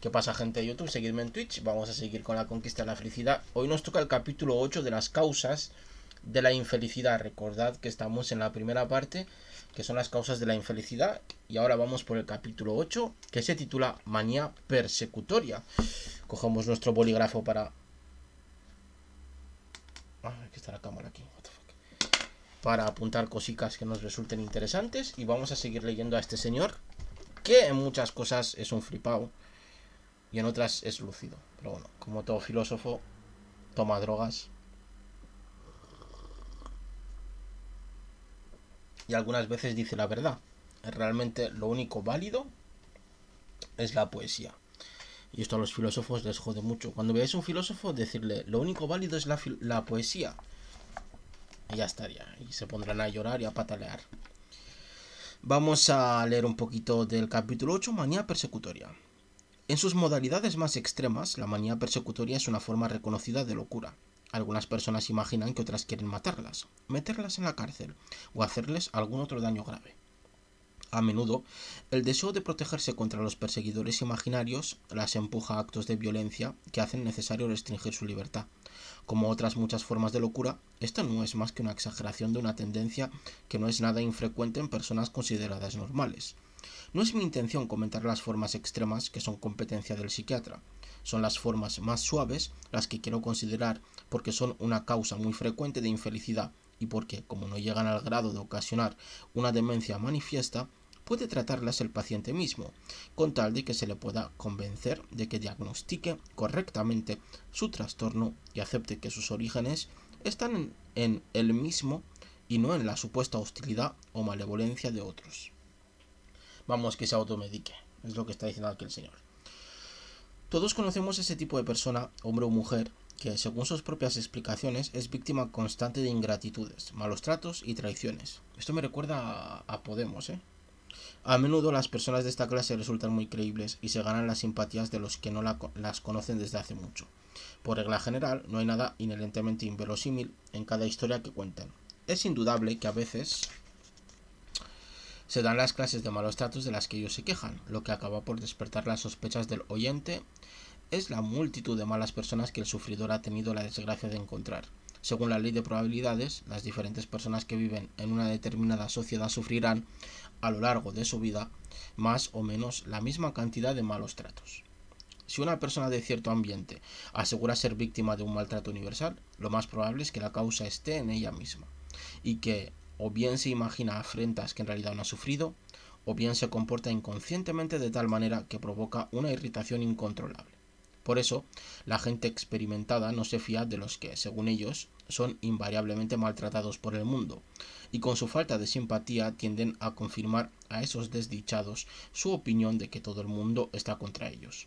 ¿Qué pasa gente de YouTube? Seguidme en Twitch, vamos a seguir con la conquista de la felicidad. Hoy nos toca el capítulo 8 de las causas de la infelicidad. Recordad que estamos en la primera parte, que son las causas de la infelicidad. Y ahora vamos por el capítulo 8, que se titula Manía Persecutoria. Cogemos nuestro bolígrafo para... Ah, aquí está la cámara aquí. Para apuntar cositas que nos resulten interesantes. Y vamos a seguir leyendo a este señor, que en muchas cosas es un flipado y en otras es lúcido. Pero bueno, como todo filósofo, toma drogas. Y algunas veces dice la verdad. Realmente lo único válido es la poesía. Y esto a los filósofos les jode mucho. Cuando veáis un filósofo, decirle, lo único válido es la, poesía. Y ya estaría. Y se pondrán a llorar y a patalear. Vamos a leer un poquito del capítulo 8, Manía Persecutoria. En sus modalidades más extremas, la manía persecutoria es una forma reconocida de locura. Algunas personas imaginan que otras quieren matarlas, meterlas en la cárcel o hacerles algún otro daño grave. A menudo, el deseo de protegerse contra los perseguidores imaginarios las empuja a actos de violencia que hacen necesario restringir su libertad. Como otras muchas formas de locura, esta no es más que una exageración de una tendencia que no es nada infrecuente en personas consideradas normales. No es mi intención comentar las formas extremas que son competencia del psiquiatra. Son las formas más suaves las que quiero considerar porque son una causa muy frecuente de infelicidad y porque, como no llegan al grado de ocasionar una demencia manifiesta, puede tratarlas el paciente mismo, con tal de que se le pueda convencer de que diagnostique correctamente su trastorno y acepte que sus orígenes están en, él mismo y no en la supuesta hostilidad o malevolencia de otros vamos, que se automedique. Es lo que está diciendo aquí el Señor. Todos conocemos ese tipo de persona, hombre o mujer, que según sus propias explicaciones es víctima constante de ingratitudes, malos tratos y traiciones. Esto me recuerda a Podemos, ¿eh? A menudo las personas de esta clase resultan muy creíbles y se ganan las simpatías de los que no las conocen desde hace mucho. Por regla general, no hay nada inherentemente inverosímil en cada historia que cuentan. Es indudable que a veces se dan las clases de malos tratos de las que ellos se quejan. Lo que acaba por despertar las sospechas del oyente es la multitud de malas personas que el sufridor ha tenido la desgracia de encontrar. Según la ley de probabilidades, las diferentes personas que viven en una determinada sociedad sufrirán, a lo largo de su vida, más o menos la misma cantidad de malos tratos. Si una persona de cierto ambiente asegura ser víctima de un maltrato universal, lo más probable es que la causa esté en ella misma y que o bien se imagina afrentas que en realidad no ha sufrido, o bien se comporta inconscientemente de tal manera que provoca una irritación incontrolable. Por eso, la gente experimentada no se fía de los que, según ellos, son invariablemente maltratados por el mundo, y con su falta de simpatía tienden a confirmar a esos desdichados su opinión de que todo el mundo está contra ellos.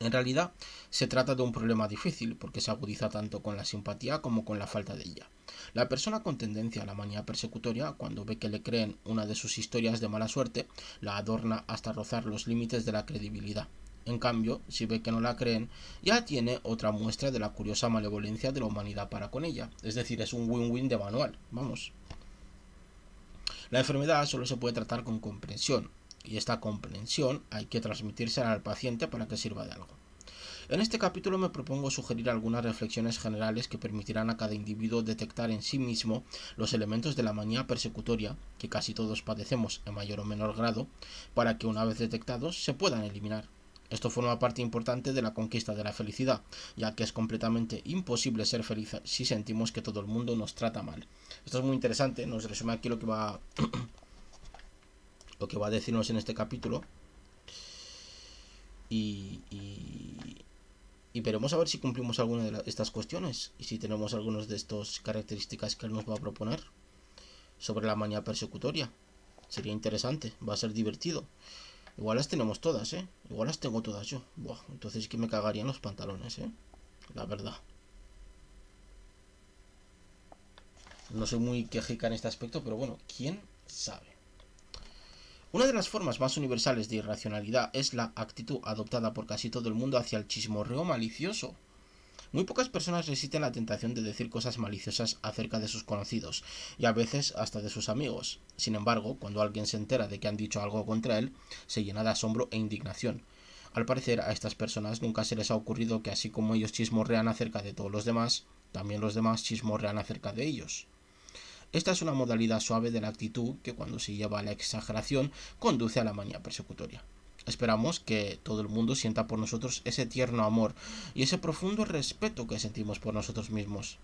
En realidad, se trata de un problema difícil porque se agudiza tanto con la simpatía como con la falta de ella. La persona con tendencia a la manía persecutoria, cuando ve que le creen una de sus historias de mala suerte, la adorna hasta rozar los límites de la credibilidad. En cambio, si ve que no la creen, ya tiene otra muestra de la curiosa malevolencia de la humanidad para con ella. Es decir, es un win-win de manual. Vamos. La enfermedad solo se puede tratar con comprensión, y esta comprensión hay que transmitírsela al paciente para que sirva de algo. En este capítulo me propongo sugerir algunas reflexiones generales que permitirán a cada individuo detectar en sí mismo los elementos de la manía persecutoria, que casi todos padecemos en mayor o menor grado, para que una vez detectados se puedan eliminar. Esto forma parte importante de la conquista de la felicidad, ya que es completamente imposible ser feliz si sentimos que todo el mundo nos trata mal. Esto es muy interesante, nos resume aquí lo que va lo que va a decirnos en este capítulo. Y, y, y veremos a ver si cumplimos alguna de estas cuestiones y si tenemos algunas de estas características que él nos va a proponer sobre la manía persecutoria. Sería interesante, va a ser divertido. Igual las tenemos todas, ¿eh? Igual las tengo todas yo. Buah, entonces es que me cagarían los pantalones, ¿eh? La verdad. No soy muy quejica en este aspecto, pero bueno, ¿quién sabe? Una de las formas más universales de irracionalidad es la actitud adoptada por casi todo el mundo hacia el chismorreo malicioso. Muy pocas personas resisten la tentación de decir cosas maliciosas acerca de sus conocidos, y a veces hasta de sus amigos. Sin embargo, cuando alguien se entera de que han dicho algo contra él, se llena de asombro e indignación. Al parecer, a estas personas nunca se les ha ocurrido que así como ellos chismorrean acerca de todos los demás, también los demás chismorrean acerca de ellos. Esta es una modalidad suave de la actitud que cuando se lleva a la exageración conduce a la manía persecutoria. Esperamos que todo el mundo sienta por nosotros ese tierno amor y ese profundo respeto que sentimos por nosotros mismos.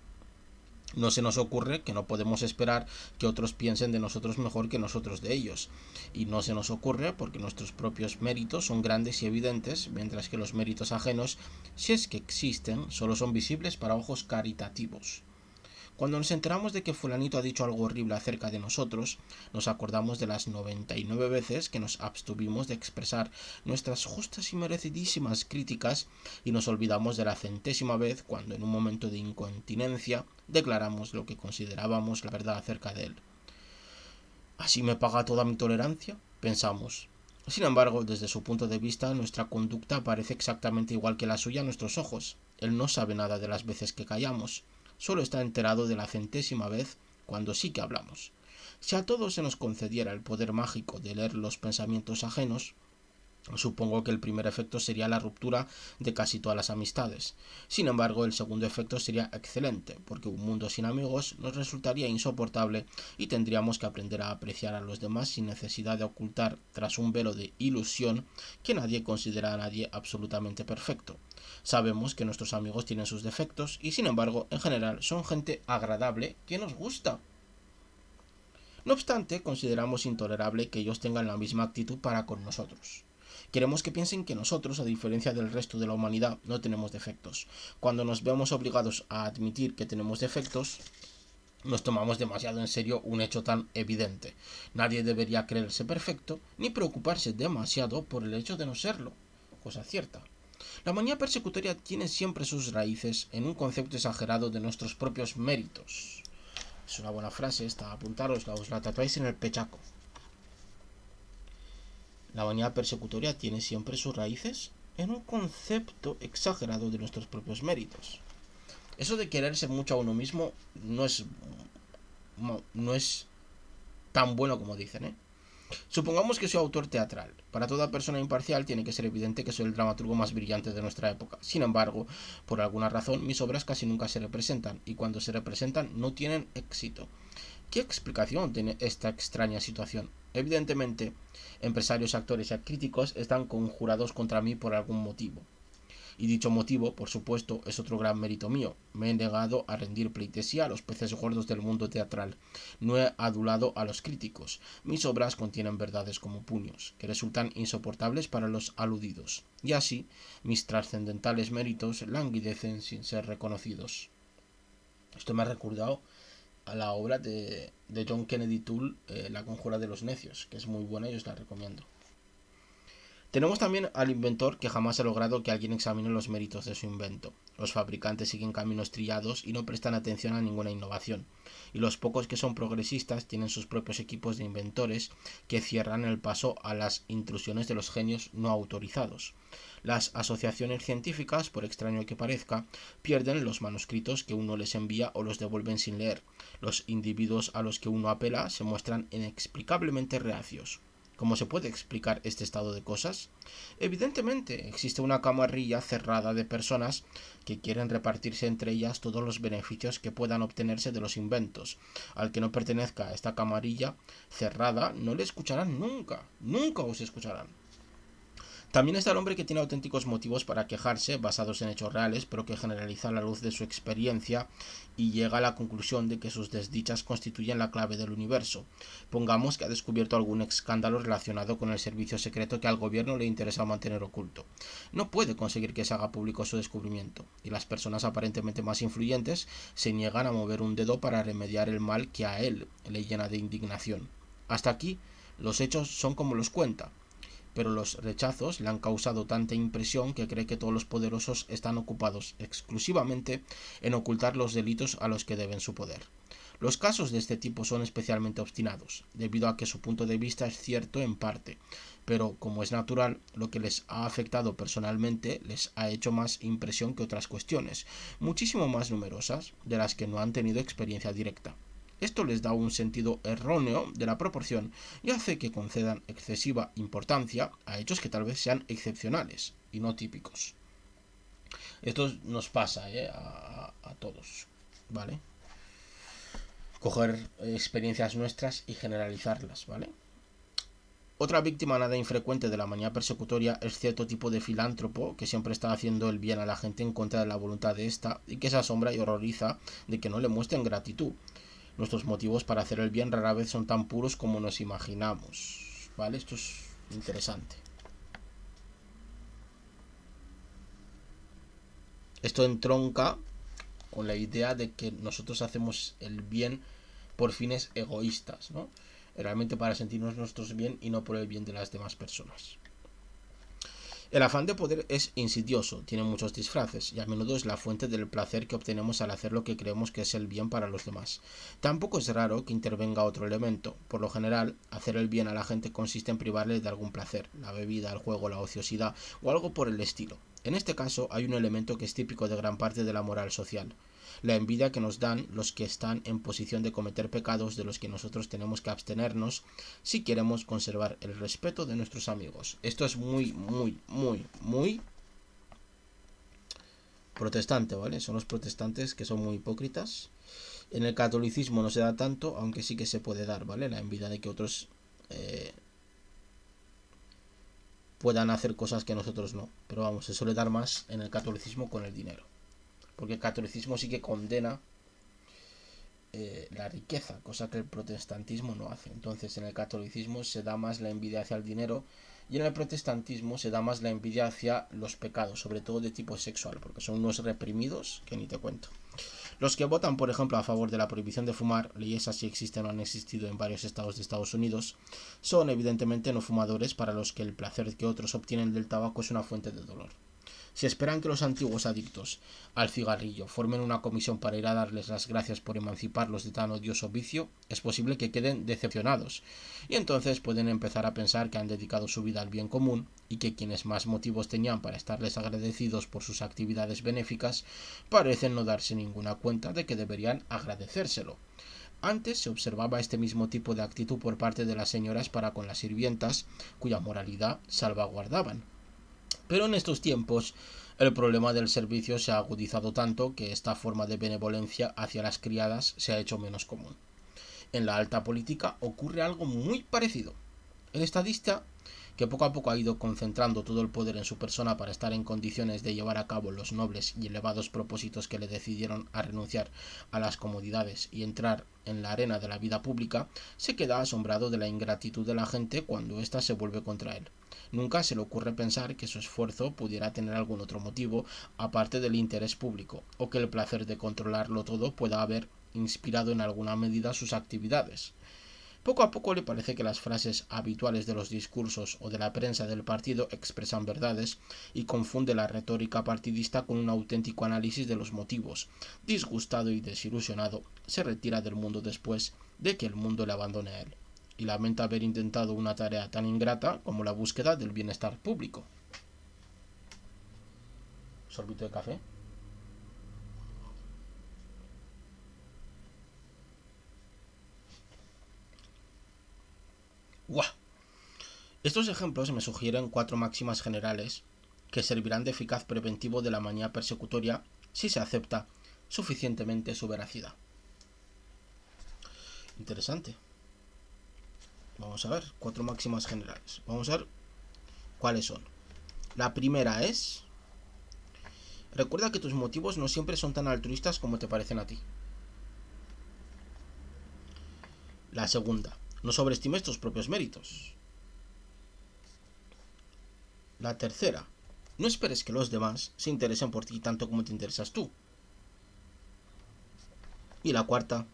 No se nos ocurre que no podemos esperar que otros piensen de nosotros mejor que nosotros de ellos. Y no se nos ocurre porque nuestros propios méritos son grandes y evidentes, mientras que los méritos ajenos, si es que existen, solo son visibles para ojos caritativos. Cuando nos enteramos de que fulanito ha dicho algo horrible acerca de nosotros, nos acordamos de las 99 veces que nos abstuvimos de expresar nuestras justas y merecidísimas críticas y nos olvidamos de la centésima vez cuando en un momento de incontinencia declaramos lo que considerábamos la verdad acerca de él. ¿Así me paga toda mi tolerancia? pensamos. Sin embargo, desde su punto de vista, nuestra conducta parece exactamente igual que la suya a nuestros ojos. Él no sabe nada de las veces que callamos sólo está enterado de la centésima vez cuando sí que hablamos. Si a todos se nos concediera el poder mágico de leer los pensamientos ajenos, Supongo que el primer efecto sería la ruptura de casi todas las amistades. Sin embargo, el segundo efecto sería excelente, porque un mundo sin amigos nos resultaría insoportable y tendríamos que aprender a apreciar a los demás sin necesidad de ocultar tras un velo de ilusión que nadie considera a nadie absolutamente perfecto. Sabemos que nuestros amigos tienen sus defectos y sin embargo, en general, son gente agradable que nos gusta. No obstante, consideramos intolerable que ellos tengan la misma actitud para con nosotros. Queremos que piensen que nosotros, a diferencia del resto de la humanidad, no tenemos defectos. Cuando nos vemos obligados a admitir que tenemos defectos, nos tomamos demasiado en serio un hecho tan evidente. Nadie debería creerse perfecto ni preocuparse demasiado por el hecho de no serlo. Cosa cierta. La manía persecutoria tiene siempre sus raíces en un concepto exagerado de nuestros propios méritos. Es una buena frase esta, apuntarosla, os la tatuáis en el pechaco. La vanidad persecutoria tiene siempre sus raíces en un concepto exagerado de nuestros propios méritos. Eso de quererse mucho a uno mismo no es no es tan bueno como dicen, ¿eh? Supongamos que soy autor teatral. Para toda persona imparcial tiene que ser evidente que soy el dramaturgo más brillante de nuestra época. Sin embargo, por alguna razón, mis obras casi nunca se representan y cuando se representan no tienen éxito. ¿Qué explicación tiene esta extraña situación? Evidentemente, empresarios, actores y críticos están conjurados contra mí por algún motivo. Y dicho motivo, por supuesto, es otro gran mérito mío. Me he negado a rendir pleitesía a los peces gordos del mundo teatral. No he adulado a los críticos. Mis obras contienen verdades como puños, que resultan insoportables para los aludidos. Y así, mis trascendentales méritos languidecen sin ser reconocidos. Esto me ha recordado a la obra de, de John Kennedy Toole, eh, La Conjura de los Necios, que es muy buena y os la recomiendo. Tenemos también al inventor que jamás ha logrado que alguien examine los méritos de su invento. Los fabricantes siguen caminos trillados y no prestan atención a ninguna innovación. Y los pocos que son progresistas tienen sus propios equipos de inventores que cierran el paso a las intrusiones de los genios no autorizados. Las asociaciones científicas, por extraño que parezca, pierden los manuscritos que uno les envía o los devuelven sin leer. Los individuos a los que uno apela se muestran inexplicablemente reacios. ¿Cómo se puede explicar este estado de cosas? Evidentemente, existe una camarilla cerrada de personas que quieren repartirse entre ellas todos los beneficios que puedan obtenerse de los inventos. Al que no pertenezca a esta camarilla cerrada, no le escucharán nunca, nunca os escucharán. También está el hombre que tiene auténticos motivos para quejarse, basados en hechos reales, pero que generaliza a la luz de su experiencia y llega a la conclusión de que sus desdichas constituyen la clave del universo. Pongamos que ha descubierto algún escándalo relacionado con el servicio secreto que al gobierno le interesa mantener oculto. No puede conseguir que se haga público su descubrimiento, y las personas aparentemente más influyentes se niegan a mover un dedo para remediar el mal que a él le llena de indignación. Hasta aquí, los hechos son como los cuenta pero los rechazos le han causado tanta impresión que cree que todos los poderosos están ocupados exclusivamente en ocultar los delitos a los que deben su poder. Los casos de este tipo son especialmente obstinados, debido a que su punto de vista es cierto en parte, pero como es natural, lo que les ha afectado personalmente les ha hecho más impresión que otras cuestiones, muchísimo más numerosas, de las que no han tenido experiencia directa. Esto les da un sentido erróneo de la proporción y hace que concedan excesiva importancia a hechos que tal vez sean excepcionales y no típicos. Esto nos pasa ¿eh? a, todos, ¿vale? Coger experiencias nuestras y generalizarlas, ¿vale? Otra víctima nada infrecuente de la manía persecutoria es cierto tipo de filántropo que siempre está haciendo el bien a la gente en contra de la voluntad de ésta y que se asombra y horroriza de que no le muestren gratitud. Nuestros motivos para hacer el bien rara vez son tan puros como nos imaginamos. ¿Vale? Esto es interesante. Esto entronca con la idea de que nosotros hacemos el bien por fines egoístas, ¿no? Realmente para sentirnos nuestros bien y no por el bien de las demás personas. El afán de poder es insidioso, tiene muchos disfraces y a menudo es la fuente del placer que obtenemos al hacer lo que creemos que es el bien para los demás. Tampoco es raro que intervenga otro elemento. Por lo general, hacer el bien a la gente consiste en privarle de algún placer, la bebida, el juego, la ociosidad o algo por el estilo. En este caso hay un elemento que es típico de gran parte de la moral social la envidia que nos dan los que están en posición de cometer pecados de los que nosotros tenemos que abstenernos si queremos conservar el respeto de nuestros amigos. Esto es muy, muy, muy, muy protestante, ¿vale? Son los protestantes que son muy hipócritas. En el catolicismo no se da tanto, aunque sí que se puede dar, ¿vale? La envidia de que otros eh, puedan hacer cosas que nosotros no. Pero vamos, se suele dar más en el catolicismo con el dinero porque el catolicismo sí que condena eh, la riqueza, cosa que el protestantismo no hace. Entonces en el catolicismo se da más la envidia hacia el dinero y en el protestantismo se da más la envidia hacia los pecados, sobre todo de tipo sexual, porque son unos reprimidos que ni te cuento. Los que votan, por ejemplo, a favor de la prohibición de fumar, leyes así existen o han existido en varios estados de Estados Unidos, son evidentemente no fumadores para los que el placer que otros obtienen del tabaco es una fuente de dolor. Si esperan que los antiguos adictos al cigarrillo formen una comisión para ir a darles las gracias por emanciparlos de tan odioso vicio, es posible que queden decepcionados, y entonces pueden empezar a pensar que han dedicado su vida al bien común y que quienes más motivos tenían para estarles agradecidos por sus actividades benéficas parecen no darse ninguna cuenta de que deberían agradecérselo. Antes se observaba este mismo tipo de actitud por parte de las señoras para con las sirvientas, cuya moralidad salvaguardaban. Pero en estos tiempos el problema del servicio se ha agudizado tanto que esta forma de benevolencia hacia las criadas se ha hecho menos común. En la alta política ocurre algo muy parecido. El estadista que poco a poco ha ido concentrando todo el poder en su persona para estar en condiciones de llevar a cabo los nobles y elevados propósitos que le decidieron a renunciar a las comodidades y entrar en la arena de la vida pública, se queda asombrado de la ingratitud de la gente cuando ésta se vuelve contra él. Nunca se le ocurre pensar que su esfuerzo pudiera tener algún otro motivo aparte del interés público, o que el placer de controlarlo todo pueda haber inspirado en alguna medida sus actividades. Poco a poco le parece que las frases habituales de los discursos o de la prensa del partido expresan verdades y confunde la retórica partidista con un auténtico análisis de los motivos. Disgustado y desilusionado, se retira del mundo después de que el mundo le abandone a él, y lamenta haber intentado una tarea tan ingrata como la búsqueda del bienestar público. Sorbito de café. Estos ejemplos me sugieren cuatro máximas generales que servirán de eficaz preventivo de la manía persecutoria si se acepta suficientemente su veracidad. Interesante. Vamos a ver, cuatro máximas generales. Vamos a ver cuáles son. La primera es... Recuerda que tus motivos no siempre son tan altruistas como te parecen a ti. La segunda, no sobreestimes tus propios méritos. La tercera, no esperes que los demás se interesen por ti tanto como te interesas tú. Y la cuarta,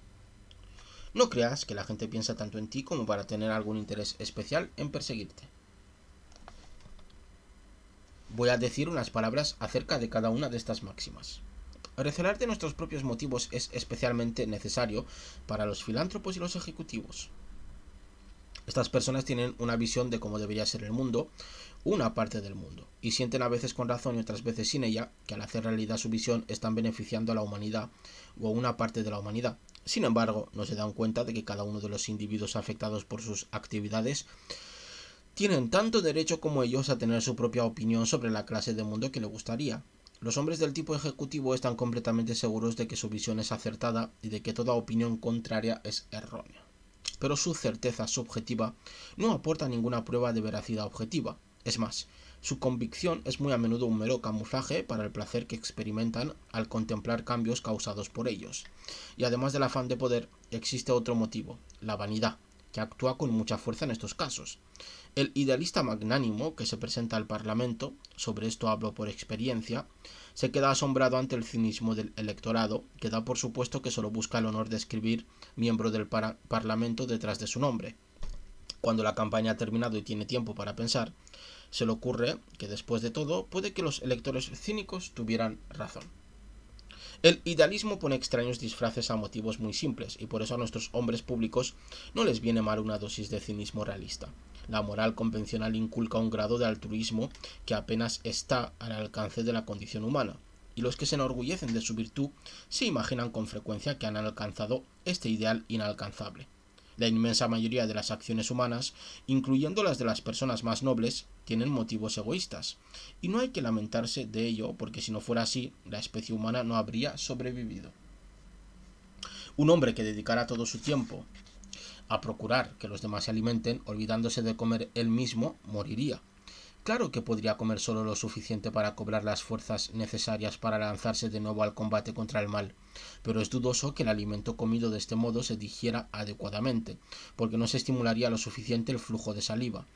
no creas que la gente piensa tanto en ti como para tener algún interés especial en perseguirte. Voy a decir unas palabras acerca de cada una de estas máximas. Recelar de nuestros propios motivos es especialmente necesario para los filántropos y los ejecutivos. Estas personas tienen una visión de cómo debería ser el mundo, una parte del mundo, y sienten a veces con razón y otras veces sin ella que al hacer realidad su visión están beneficiando a la humanidad o a una parte de la humanidad. Sin embargo, no se dan cuenta de que cada uno de los individuos afectados por sus actividades tienen tanto derecho como ellos a tener su propia opinión sobre la clase de mundo que le gustaría. Los hombres del tipo ejecutivo están completamente seguros de que su visión es acertada y de que toda opinión contraria es errónea pero su certeza subjetiva no aporta ninguna prueba de veracidad objetiva. Es más, su convicción es muy a menudo un mero camuflaje para el placer que experimentan al contemplar cambios causados por ellos. Y además del afán de poder, existe otro motivo, la vanidad, que actúa con mucha fuerza en estos casos. El idealista magnánimo que se presenta al Parlamento, sobre esto hablo por experiencia, se queda asombrado ante el cinismo del electorado, que da por supuesto que solo busca el honor de escribir miembro del Parlamento detrás de su nombre. Cuando la campaña ha terminado y tiene tiempo para pensar, se le ocurre que después de todo puede que los electores cínicos tuvieran razón. El idealismo pone extraños disfraces a motivos muy simples, y por eso a nuestros hombres públicos no les viene mal una dosis de cinismo realista. La moral convencional inculca un grado de altruismo que apenas está al alcance de la condición humana, y los que se enorgullecen de su virtud se imaginan con frecuencia que han alcanzado este ideal inalcanzable. La inmensa mayoría de las acciones humanas, incluyendo las de las personas más nobles, tienen motivos egoístas, y no hay que lamentarse de ello porque si no fuera así, la especie humana no habría sobrevivido. Un hombre que dedicará todo su tiempo a procurar que los demás se alimenten, olvidándose de comer él mismo, moriría. Claro que podría comer solo lo suficiente para cobrar las fuerzas necesarias para lanzarse de nuevo al combate contra el mal, pero es dudoso que el alimento comido de este modo se digiera adecuadamente, porque no se estimularía lo suficiente el flujo de saliva.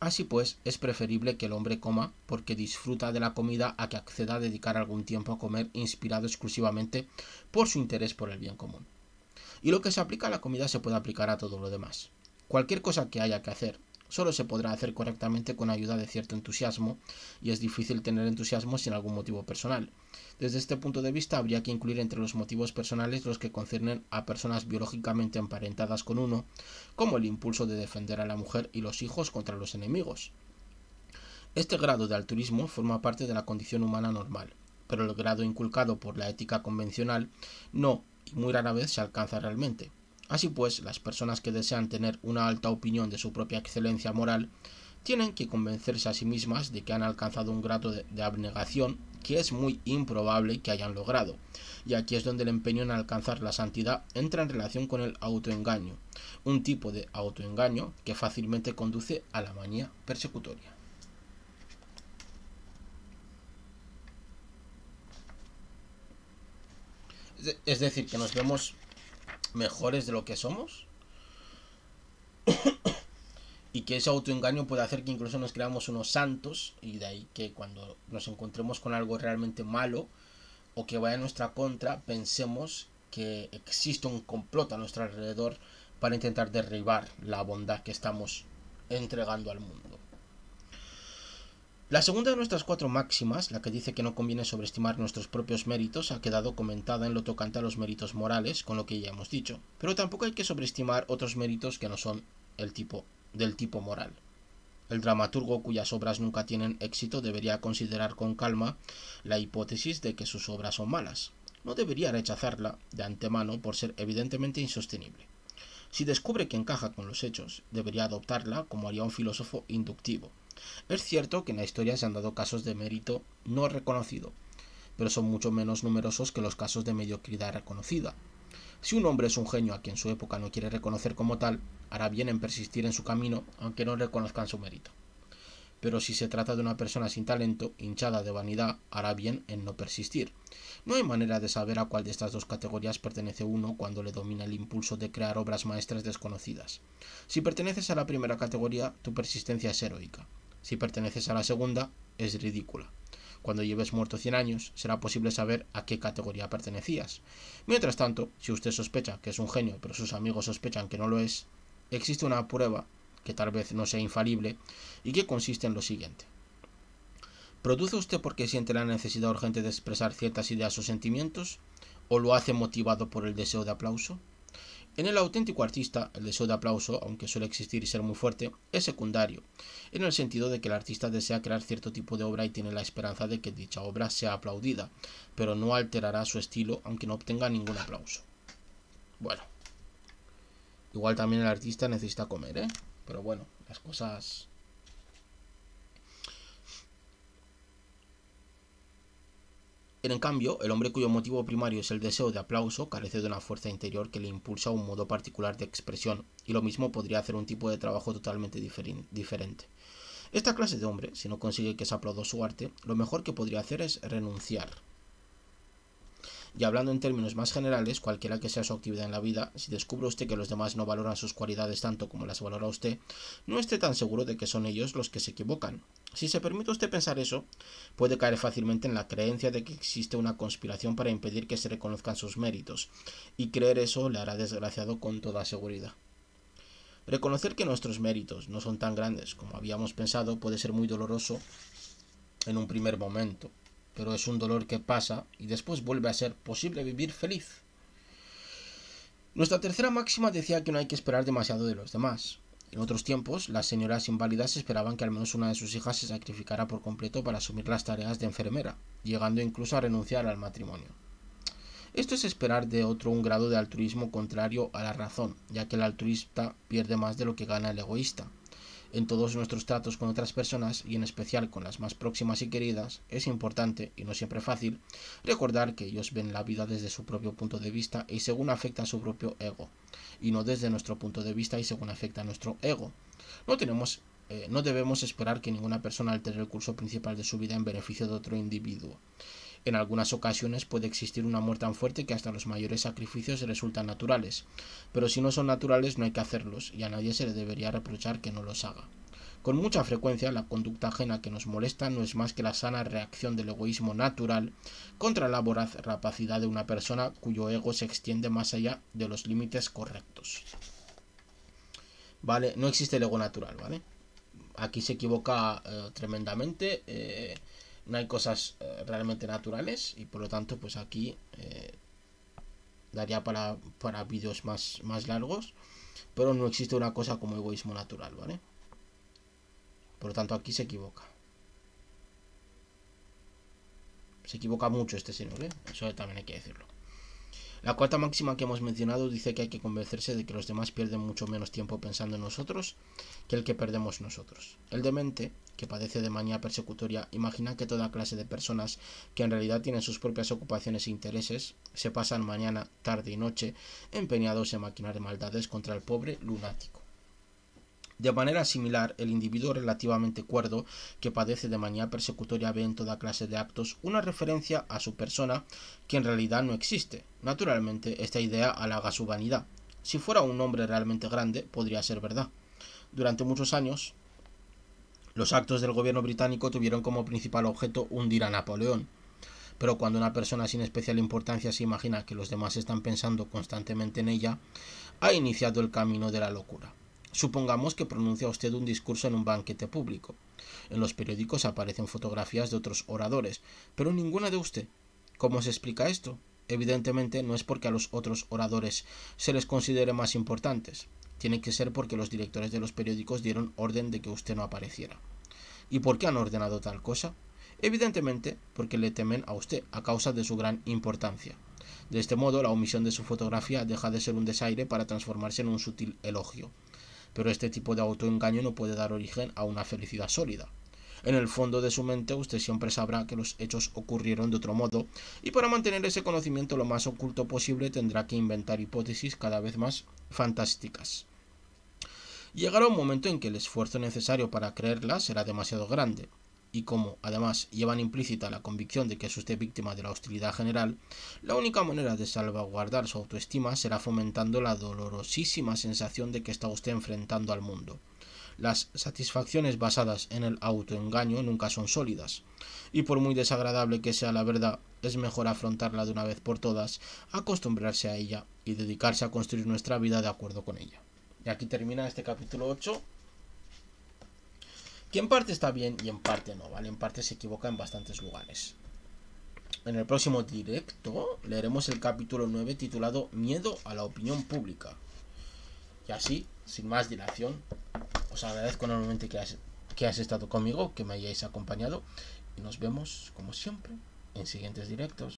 Así pues, es preferible que el hombre coma porque disfruta de la comida a que acceda a dedicar algún tiempo a comer inspirado exclusivamente por su interés por el bien común y lo que se aplica a la comida se puede aplicar a todo lo demás. Cualquier cosa que haya que hacer solo se podrá hacer correctamente con ayuda de cierto entusiasmo, y es difícil tener entusiasmo sin algún motivo personal. Desde este punto de vista habría que incluir entre los motivos personales los que conciernen a personas biológicamente emparentadas con uno, como el impulso de defender a la mujer y los hijos contra los enemigos. Este grado de altruismo forma parte de la condición humana normal, pero el grado inculcado por la ética convencional no muy rara vez se alcanza realmente. Así pues, las personas que desean tener una alta opinión de su propia excelencia moral tienen que convencerse a sí mismas de que han alcanzado un grado de, de, abnegación que es muy improbable que hayan logrado. Y aquí es donde el empeño en alcanzar la santidad entra en relación con el autoengaño, un tipo de autoengaño que fácilmente conduce a la manía persecutoria. Es decir, que nos vemos mejores de lo que somos. y que ese autoengaño puede hacer que incluso nos creamos unos santos y de ahí que cuando nos encontremos con algo realmente malo o que vaya en nuestra contra, pensemos que existe un complot a nuestro alrededor para intentar derribar la bondad que estamos entregando al mundo. La segunda de nuestras cuatro máximas, la que dice que no conviene sobreestimar nuestros propios méritos, ha quedado comentada en lo tocante a los méritos morales, con lo que ya hemos dicho, pero tampoco hay que sobreestimar otros méritos que no son del tipo moral. El dramaturgo cuyas obras nunca tienen éxito debería considerar con calma la hipótesis de que sus obras son malas. No debería rechazarla de antemano por ser evidentemente insostenible. Si descubre que encaja con los hechos, debería adoptarla como haría un filósofo inductivo. Es cierto que en la historia se han dado casos de mérito no reconocido, pero son mucho menos numerosos que los casos de mediocridad reconocida. Si un hombre es un genio a quien su época no quiere reconocer como tal, hará bien en persistir en su camino aunque no reconozcan su mérito. Pero si se trata de una persona sin talento, hinchada de vanidad, hará bien en no persistir. No hay manera de saber a cuál de estas dos categorías pertenece uno cuando le domina el impulso de crear obras maestras desconocidas. Si perteneces a la primera categoría, tu persistencia es heroica si perteneces a la segunda, es ridícula. Cuando lleves muerto 100 años, será posible saber a qué categoría pertenecías. Mientras tanto, si usted sospecha que es un genio, pero sus amigos sospechan que no lo es, existe una prueba, que tal vez no sea infalible, y que consiste en lo siguiente. ¿Produce usted porque siente la necesidad urgente de expresar ciertas ideas o sentimientos? ¿O lo hace motivado por el deseo de aplauso? En el auténtico artista, el deseo de aplauso, aunque suele existir y ser muy fuerte, es secundario, en el sentido de que el artista desea crear cierto tipo de obra y tiene la esperanza de que dicha obra sea aplaudida, pero no alterará su estilo aunque no obtenga ningún aplauso. Bueno. Igual también el artista necesita comer, ¿eh? Pero bueno, las cosas En cambio, el hombre cuyo motivo primario es el deseo de aplauso carece de una fuerza interior que le impulsa un modo particular de expresión, y lo mismo podría hacer un tipo de trabajo totalmente diferente. Esta clase de hombre, si no consigue que se aplauda su arte, lo mejor que podría hacer es renunciar, y hablando en términos más generales, cualquiera que sea su actividad en la vida, si descubre usted que los demás no valoran sus cualidades tanto como las valora usted, no esté tan seguro de que son ellos los que se equivocan. Si se permite usted pensar eso, puede caer fácilmente en la creencia de que existe una conspiración para impedir que se reconozcan sus méritos, y creer eso le hará desgraciado con toda seguridad. Reconocer que nuestros méritos no son tan grandes como habíamos pensado puede ser muy doloroso en un primer momento pero es un dolor que pasa y después vuelve a ser posible vivir feliz. Nuestra tercera máxima decía que no hay que esperar demasiado de los demás. En otros tiempos, las señoras inválidas esperaban que al menos una de sus hijas se sacrificara por completo para asumir las tareas de enfermera, llegando incluso a renunciar al matrimonio. Esto es esperar de otro un grado de altruismo contrario a la razón, ya que el altruista pierde más de lo que gana el egoísta, en todos nuestros tratos con otras personas, y en especial con las más próximas y queridas, es importante, y no siempre fácil, recordar que ellos ven la vida desde su propio punto de vista y según afecta a su propio ego, y no desde nuestro punto de vista y según afecta a nuestro ego. No tenemos eh, no debemos esperar que ninguna persona altere el curso principal de su vida en beneficio de otro individuo. En algunas ocasiones puede existir un amor tan fuerte que hasta los mayores sacrificios resultan naturales, pero si no son naturales no hay que hacerlos y a nadie se le debería reprochar que no los haga. Con mucha frecuencia la conducta ajena que nos molesta no es más que la sana reacción del egoísmo natural contra la voraz rapacidad de una persona cuyo ego se extiende más allá de los límites correctos. ¿Vale? No existe el ego natural, ¿vale? Aquí se equivoca eh, tremendamente. Eh, no hay cosas eh, realmente naturales y por lo tanto pues aquí eh, daría para, vídeos más, más largos pero no existe una cosa como egoísmo natural vale por lo tanto aquí se equivoca se equivoca mucho este señor ¿eh? eso también hay que decirlo la cuarta máxima que hemos mencionado dice que hay que convencerse de que los demás pierden mucho menos tiempo pensando en nosotros que el que perdemos nosotros. El demente, que padece de manía persecutoria, imagina que toda clase de personas que en realidad tienen sus propias ocupaciones e intereses se pasan mañana, tarde y noche empeñados en maquinar maldades contra el pobre lunático. De manera similar, el individuo relativamente cuerdo que padece de manía persecutoria ve en toda clase de actos una referencia a su persona que en realidad no existe. Naturalmente, esta idea halaga su vanidad. Si fuera un hombre realmente grande, podría ser verdad. Durante muchos años, los actos del gobierno británico tuvieron como principal objeto hundir a Napoleón. Pero cuando una persona sin especial importancia se imagina que los demás están pensando constantemente en ella, ha iniciado el camino de la locura. Supongamos que pronuncia usted un discurso en un banquete público. En los periódicos aparecen fotografías de otros oradores, pero ninguna de usted. ¿Cómo se explica esto? Evidentemente no es porque a los otros oradores se les considere más importantes. Tiene que ser porque los directores de los periódicos dieron orden de que usted no apareciera. ¿Y por qué han ordenado tal cosa? Evidentemente porque le temen a usted a causa de su gran importancia. De este modo, la omisión de su fotografía deja de ser un desaire para transformarse en un sutil elogio pero este tipo de autoengaño no puede dar origen a una felicidad sólida. En el fondo de su mente usted siempre sabrá que los hechos ocurrieron de otro modo, y para mantener ese conocimiento lo más oculto posible tendrá que inventar hipótesis cada vez más fantásticas. Llegará un momento en que el esfuerzo necesario para creerla será demasiado grande, y como además llevan implícita la convicción de que es usted víctima de la hostilidad general, la única manera de salvaguardar su autoestima será fomentando la dolorosísima sensación de que está usted enfrentando al mundo. Las satisfacciones basadas en el autoengaño nunca son sólidas, y por muy desagradable que sea la verdad, es mejor afrontarla de una vez por todas, acostumbrarse a ella y dedicarse a construir nuestra vida de acuerdo con ella. Y aquí termina este capítulo 8 que en parte está bien y en parte no, ¿vale? En parte se equivoca en bastantes lugares. En el próximo directo leeremos el capítulo 9 titulado Miedo a la opinión pública. Y así, sin más dilación, os agradezco enormemente que has, que estado conmigo, que me hayáis acompañado y nos vemos, como siempre, en siguientes directos.